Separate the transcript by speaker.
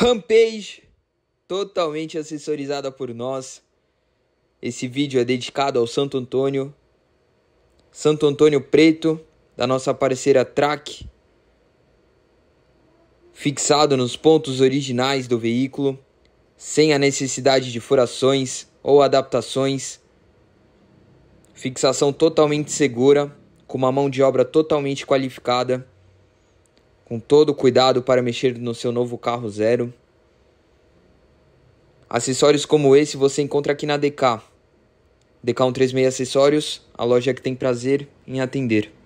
Speaker 1: Rampage, totalmente assessorizada por nós. Esse vídeo é dedicado ao Santo Antônio, Santo Antônio Preto, da nossa parceira Track, fixado nos pontos originais do veículo, sem a necessidade de furações ou adaptações. Fixação totalmente segura, com uma mão de obra totalmente qualificada com todo cuidado para mexer no seu novo carro zero. Acessórios como esse você encontra aqui na DK. DK136 Acessórios, a loja que tem prazer em atender.